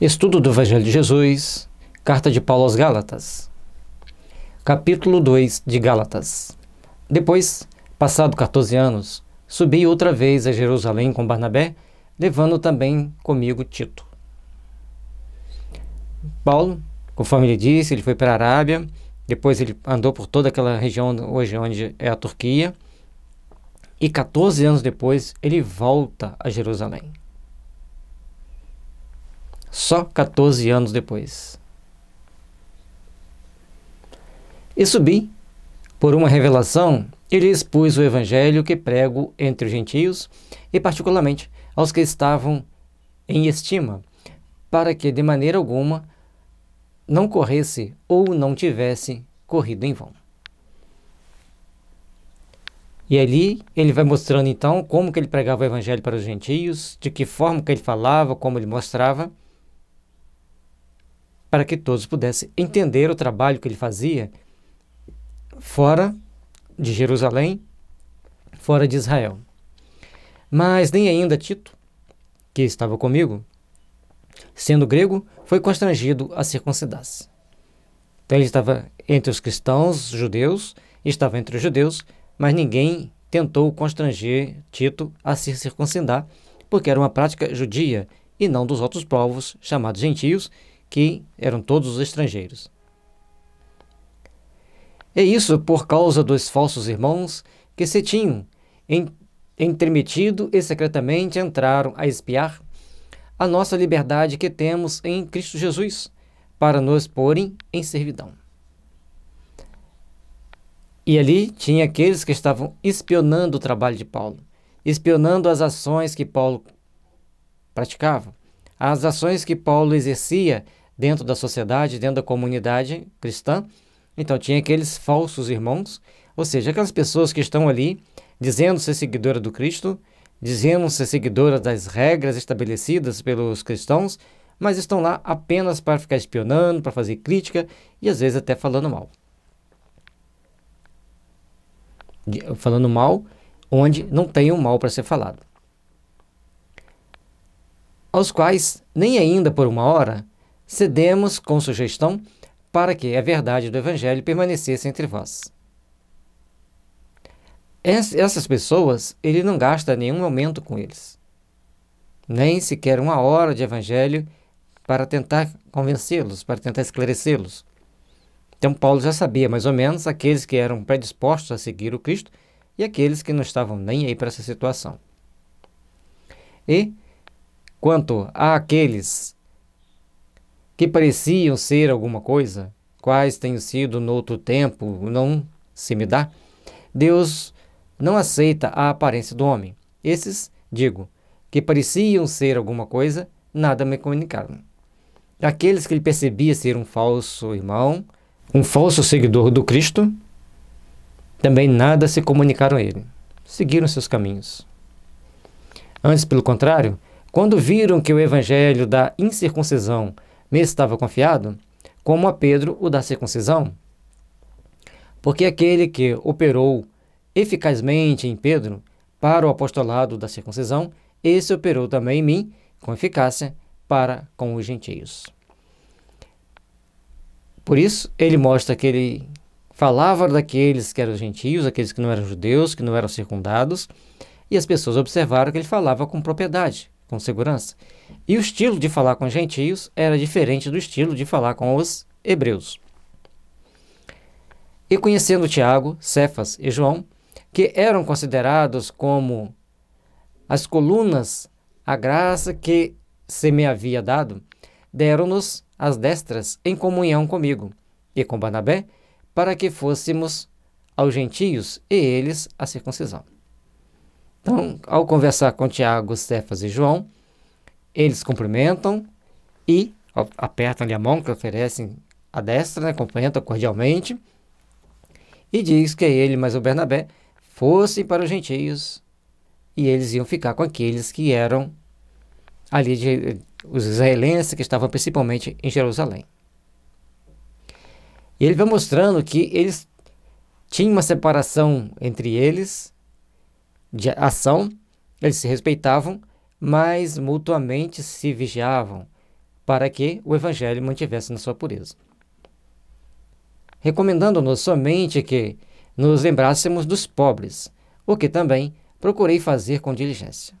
Estudo do Evangelho de Jesus, Carta de Paulo aos Gálatas, capítulo 2 de Gálatas. Depois, passado 14 anos, subi outra vez a Jerusalém com Barnabé, levando também comigo Tito. Paulo, conforme ele disse, ele foi para a Arábia, depois ele andou por toda aquela região hoje onde é a Turquia, e 14 anos depois ele volta a Jerusalém só 14 anos depois. E subi, por uma revelação, e lhe expus o evangelho que prego entre os gentios, e particularmente aos que estavam em estima, para que de maneira alguma não corresse ou não tivesse corrido em vão. E ali ele vai mostrando então como que ele pregava o evangelho para os gentios, de que forma que ele falava, como ele mostrava para que todos pudessem entender o trabalho que ele fazia fora de Jerusalém, fora de Israel. Mas nem ainda Tito, que estava comigo, sendo grego, foi constrangido a circuncidar-se. Então ele estava entre os cristãos judeus, estava entre os judeus, mas ninguém tentou constranger Tito a se circuncidar, porque era uma prática judia e não dos outros povos chamados gentios, que eram todos os estrangeiros. É isso por causa dos falsos irmãos que se tinham intermitido e secretamente entraram a espiar a nossa liberdade que temos em Cristo Jesus, para nos porem em servidão. E ali tinha aqueles que estavam espionando o trabalho de Paulo, espionando as ações que Paulo praticava, as ações que Paulo exercia dentro da sociedade, dentro da comunidade cristã. Então, tinha aqueles falsos irmãos, ou seja, aquelas pessoas que estão ali dizendo ser seguidora do Cristo, dizendo ser seguidora das regras estabelecidas pelos cristãos, mas estão lá apenas para ficar espionando, para fazer crítica e às vezes até falando mal. Falando mal onde não tem o um mal para ser falado aos quais, nem ainda por uma hora, cedemos com sugestão para que a verdade do Evangelho permanecesse entre vós. Essas pessoas, ele não gasta nenhum momento com eles, nem sequer uma hora de Evangelho para tentar convencê-los, para tentar esclarecê-los. Então, Paulo já sabia mais ou menos aqueles que eram predispostos a seguir o Cristo e aqueles que não estavam nem aí para essa situação. E Quanto àqueles que pareciam ser alguma coisa, quais tenham sido noutro tempo, não se me dá, Deus não aceita a aparência do homem. Esses, digo, que pareciam ser alguma coisa, nada me comunicaram. Aqueles que ele percebia ser um falso irmão, um falso seguidor do Cristo, também nada se comunicaram a ele. Seguiram seus caminhos. Antes, pelo contrário, quando viram que o evangelho da incircuncisão me estava confiado, como a Pedro o da circuncisão, porque aquele que operou eficazmente em Pedro para o apostolado da circuncisão, esse operou também em mim com eficácia para com os gentios. Por isso, ele mostra que ele falava daqueles que eram gentios, aqueles que não eram judeus, que não eram circundados, e as pessoas observaram que ele falava com propriedade, com segurança. E o estilo de falar com os gentios era diferente do estilo de falar com os hebreus. E conhecendo Tiago, Cefas e João, que eram considerados como as colunas, a graça que se me havia dado, deram-nos as destras em comunhão comigo e com Barnabé, para que fôssemos aos gentios e eles a circuncisão. Então, ao conversar com Tiago, Cefas e João, eles cumprimentam e apertam-lhe a mão, que oferecem a destra, né? cumprimentam cordialmente, e diz que ele mais o Bernabé fossem para os gentios e eles iam ficar com aqueles que eram ali de, os israelenses que estavam principalmente em Jerusalém. E ele vai mostrando que eles tinham uma separação entre eles de ação, eles se respeitavam, mas mutuamente se vigiavam para que o Evangelho mantivesse na sua pureza. Recomendando-nos somente que nos lembrássemos dos pobres, o que também procurei fazer com diligência.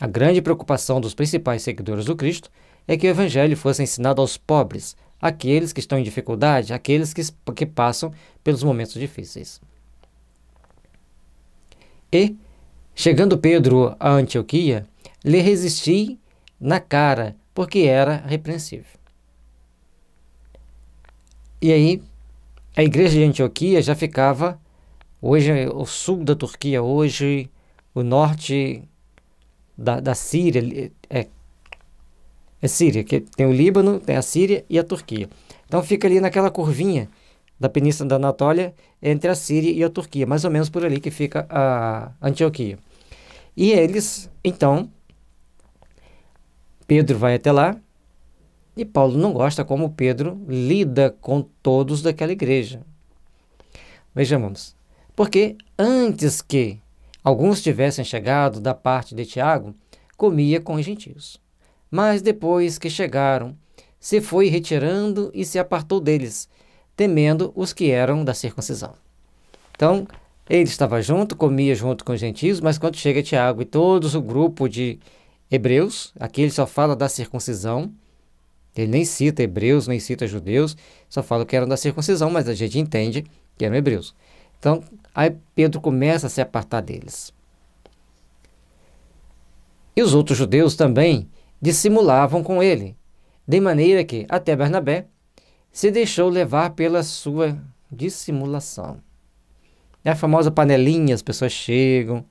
A grande preocupação dos principais seguidores do Cristo é que o Evangelho fosse ensinado aos pobres, aqueles que estão em dificuldade, aqueles que, que passam pelos momentos difíceis. E, chegando Pedro a Antioquia, lhe resisti na cara, porque era repreensível. E aí, a igreja de Antioquia já ficava, hoje o sul da Turquia, hoje o norte da, da Síria, é, é, é Síria, que tem o Líbano, tem a Síria e a Turquia. Então fica ali naquela curvinha da Península da Anatólia entre a Síria e a Turquia, mais ou menos por ali que fica a Antioquia. E eles, então, Pedro vai até lá e Paulo não gosta como Pedro lida com todos daquela igreja. Vejamos, porque antes que alguns tivessem chegado da parte de Tiago, comia com os gentios. Mas depois que chegaram, se foi retirando e se apartou deles, temendo os que eram da circuncisão. Então, ele estava junto, comia junto com os gentios, mas quando chega Tiago e todos o grupo de hebreus, aqui ele só fala da circuncisão, ele nem cita hebreus, nem cita judeus, só fala que eram da circuncisão, mas a gente entende que eram hebreus. Então, aí Pedro começa a se apartar deles. E os outros judeus também dissimulavam com ele, de maneira que até Bernabé se deixou levar pela sua dissimulação. É a famosa panelinha, as pessoas chegam,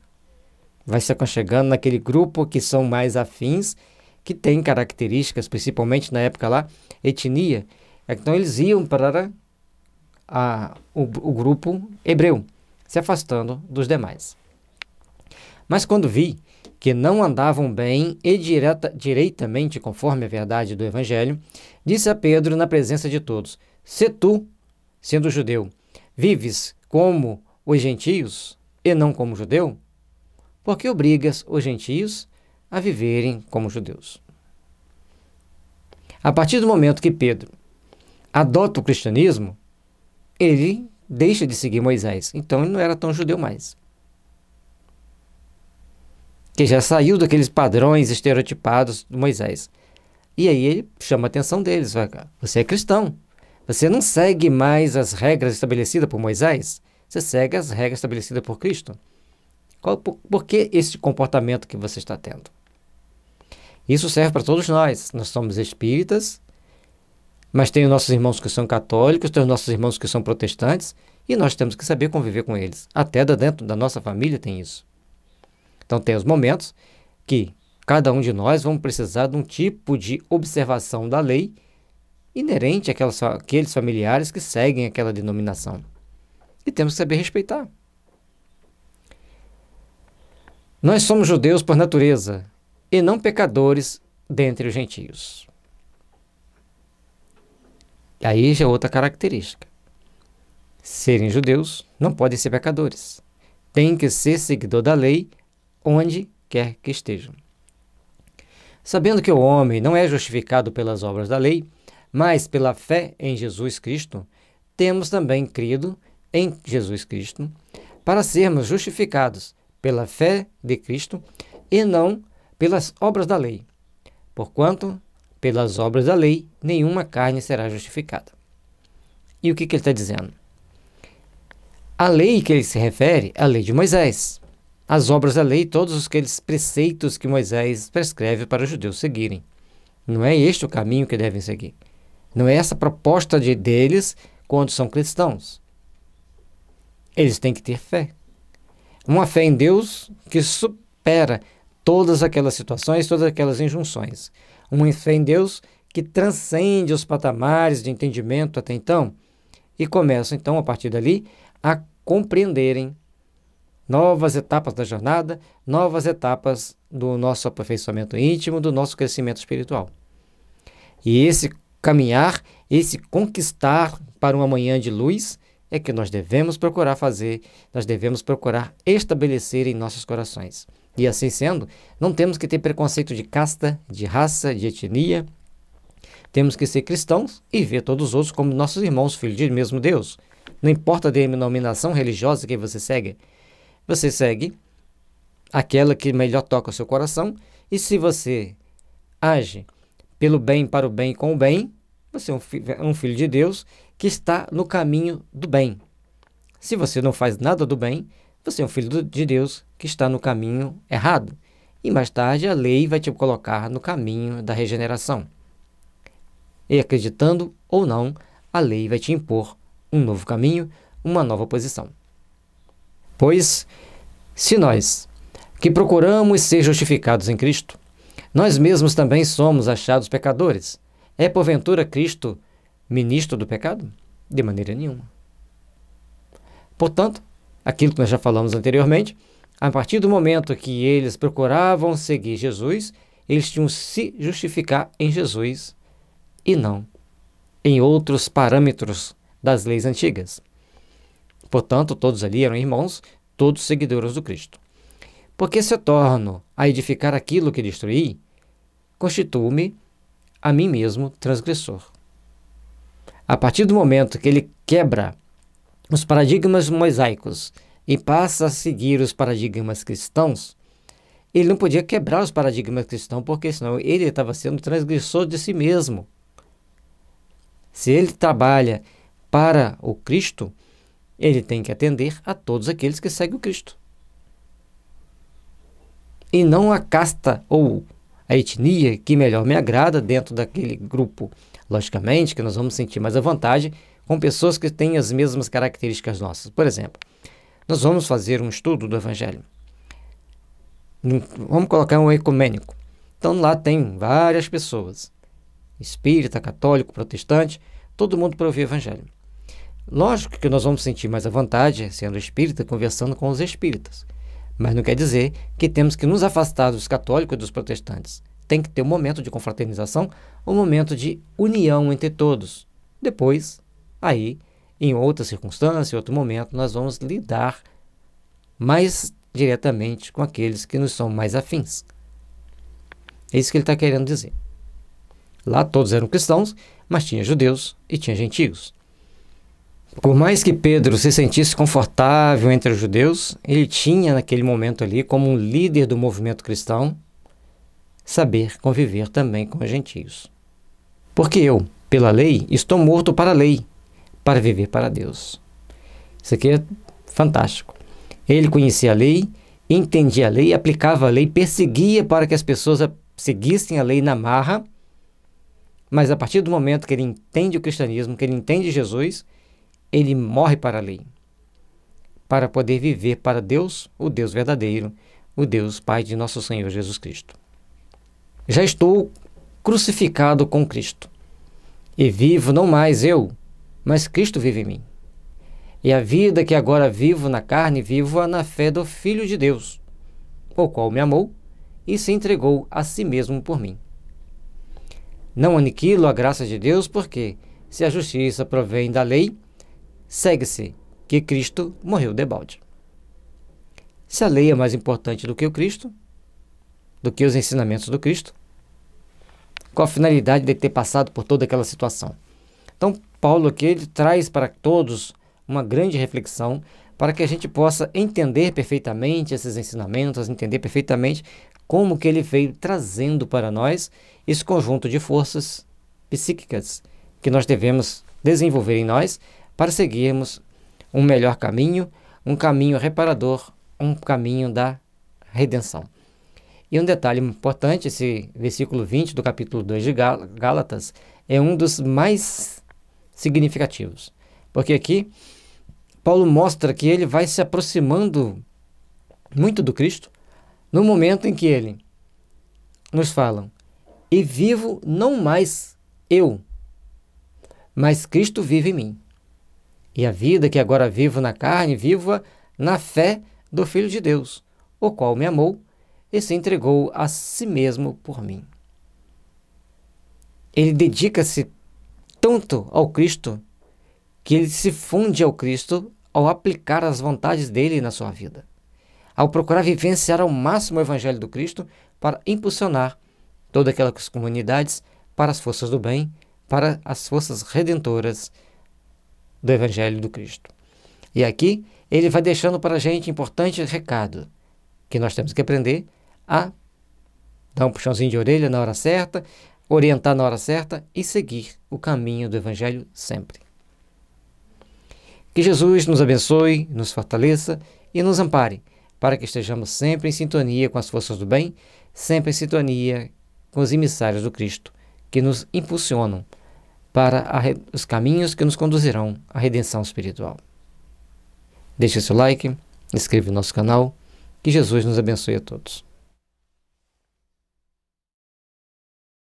vai se aconchegando naquele grupo que são mais afins, que tem características, principalmente na época lá, etnia. Então eles iam para a, o, o grupo hebreu, se afastando dos demais. Mas quando vi que não andavam bem e direta, direitamente conforme a verdade do Evangelho, disse a Pedro na presença de todos: Se tu, sendo judeu, vives como os gentios e não como judeu, por que obrigas os gentios a viverem como judeus? A partir do momento que Pedro adota o cristianismo, ele deixa de seguir Moisés. Então ele não era tão judeu mais que já saiu daqueles padrões estereotipados do Moisés. E aí ele chama a atenção deles, você é cristão, você não segue mais as regras estabelecidas por Moisés, você segue as regras estabelecidas por Cristo. Qual, por, por que esse comportamento que você está tendo? Isso serve para todos nós. Nós somos espíritas, mas tem os nossos irmãos que são católicos, tem os nossos irmãos que são protestantes, e nós temos que saber conviver com eles. Até dentro da nossa família tem isso. Então, tem os momentos que cada um de nós vamos precisar de um tipo de observação da lei inerente àquelas, àqueles familiares que seguem aquela denominação. E temos que saber respeitar. Nós somos judeus por natureza e não pecadores dentre os gentios. e Aí já é outra característica. Serem judeus não podem ser pecadores. Tem que ser seguidor da lei onde quer que estejam. Sabendo que o homem não é justificado pelas obras da lei, mas pela fé em Jesus Cristo, temos também crido em Jesus Cristo para sermos justificados pela fé de Cristo e não pelas obras da lei. Porquanto, pelas obras da lei, nenhuma carne será justificada. E o que, que ele está dizendo? A lei que ele se refere é a lei de Moisés as obras da lei e todos aqueles preceitos que Moisés prescreve para os judeus seguirem. Não é este o caminho que devem seguir. Não é essa a proposta de, deles quando são cristãos. Eles têm que ter fé. Uma fé em Deus que supera todas aquelas situações, todas aquelas injunções. Uma fé em Deus que transcende os patamares de entendimento até então e começam então a partir dali a compreenderem novas etapas da jornada, novas etapas do nosso aperfeiçoamento íntimo, do nosso crescimento espiritual. E esse caminhar, esse conquistar para uma manhã de luz é que nós devemos procurar fazer, nós devemos procurar estabelecer em nossos corações. E assim sendo, não temos que ter preconceito de casta, de raça, de etnia. Temos que ser cristãos e ver todos os outros como nossos irmãos, filhos de mesmo Deus. Não importa a denominação religiosa que você segue, você segue aquela que melhor toca o seu coração, e se você age pelo bem para o bem com o bem, você é um, fi um filho de Deus que está no caminho do bem. Se você não faz nada do bem, você é um filho de Deus que está no caminho errado. E mais tarde a lei vai te colocar no caminho da regeneração. E acreditando ou não, a lei vai te impor um novo caminho, uma nova posição. Pois, se nós que procuramos ser justificados em Cristo, nós mesmos também somos achados pecadores. É porventura Cristo ministro do pecado? De maneira nenhuma. Portanto, aquilo que nós já falamos anteriormente, a partir do momento que eles procuravam seguir Jesus, eles tinham se justificar em Jesus e não em outros parâmetros das leis antigas. Portanto, todos ali eram irmãos, todos seguidores do Cristo. Porque se eu torno a edificar aquilo que destruí, constituo-me a mim mesmo transgressor. A partir do momento que ele quebra os paradigmas mosaicos e passa a seguir os paradigmas cristãos, ele não podia quebrar os paradigmas cristãos, porque senão ele estava sendo transgressor de si mesmo. Se ele trabalha para o Cristo, ele tem que atender a todos aqueles que seguem o Cristo. E não a casta ou a etnia que melhor me agrada dentro daquele grupo. Logicamente que nós vamos sentir mais a vantagem com pessoas que têm as mesmas características nossas. Por exemplo, nós vamos fazer um estudo do Evangelho. Vamos colocar um ecumênico. Então lá tem várias pessoas, espírita, católico, protestante, todo mundo para ouvir o Evangelho. Lógico que nós vamos sentir mais à vontade sendo espírita, conversando com os espíritas. Mas não quer dizer que temos que nos afastar dos católicos e dos protestantes. Tem que ter um momento de confraternização, um momento de união entre todos. Depois, aí, em outra circunstância, em outro momento, nós vamos lidar mais diretamente com aqueles que nos são mais afins. É isso que ele está querendo dizer. Lá todos eram cristãos, mas tinha judeus e tinha gentios. Por mais que Pedro se sentisse confortável entre os judeus, ele tinha naquele momento ali, como um líder do movimento cristão, saber conviver também com os gentios. Porque eu, pela lei, estou morto para a lei, para viver para Deus. Isso aqui é fantástico. Ele conhecia a lei, entendia a lei, aplicava a lei, perseguia para que as pessoas seguissem a lei na marra. Mas a partir do momento que ele entende o cristianismo, que ele entende Jesus, ele morre para a lei, para poder viver para Deus, o Deus verdadeiro, o Deus Pai de nosso Senhor Jesus Cristo. Já estou crucificado com Cristo. E vivo não mais eu, mas Cristo vive em mim. E a vida que agora vivo na carne, vivo-a na fé do Filho de Deus, o qual me amou e se entregou a si mesmo por mim. Não aniquilo a graça de Deus, porque se a justiça provém da lei, segue-se que Cristo morreu debalde. Se a lei é mais importante do que o Cristo, do que os ensinamentos do Cristo, com a finalidade de ter passado por toda aquela situação. Então, Paulo aqui ele traz para todos uma grande reflexão para que a gente possa entender perfeitamente esses ensinamentos, entender perfeitamente como que ele veio trazendo para nós esse conjunto de forças psíquicas que nós devemos desenvolver em nós para seguirmos um melhor caminho, um caminho reparador, um caminho da redenção. E um detalhe importante, esse versículo 20 do capítulo 2 de Gálatas é um dos mais significativos, porque aqui Paulo mostra que ele vai se aproximando muito do Cristo no momento em que ele nos fala: E vivo não mais eu, mas Cristo vive em mim. E a vida que agora vivo na carne, viva na fé do Filho de Deus, o qual me amou e se entregou a si mesmo por mim. Ele dedica-se tanto ao Cristo que ele se funde ao Cristo ao aplicar as vontades dele na sua vida, ao procurar vivenciar ao máximo o Evangelho do Cristo para impulsionar todas aquelas comunidades para as forças do bem, para as forças redentoras do Evangelho do Cristo. E aqui ele vai deixando para a gente importante recado que nós temos que aprender a dar um puxãozinho de orelha na hora certa, orientar na hora certa e seguir o caminho do Evangelho sempre. Que Jesus nos abençoe, nos fortaleça e nos ampare para que estejamos sempre em sintonia com as forças do bem, sempre em sintonia com os emissários do Cristo que nos impulsionam para a, os caminhos que nos conduzirão à redenção espiritual. Deixe seu like, inscreva se no nosso canal, que Jesus nos abençoe a todos.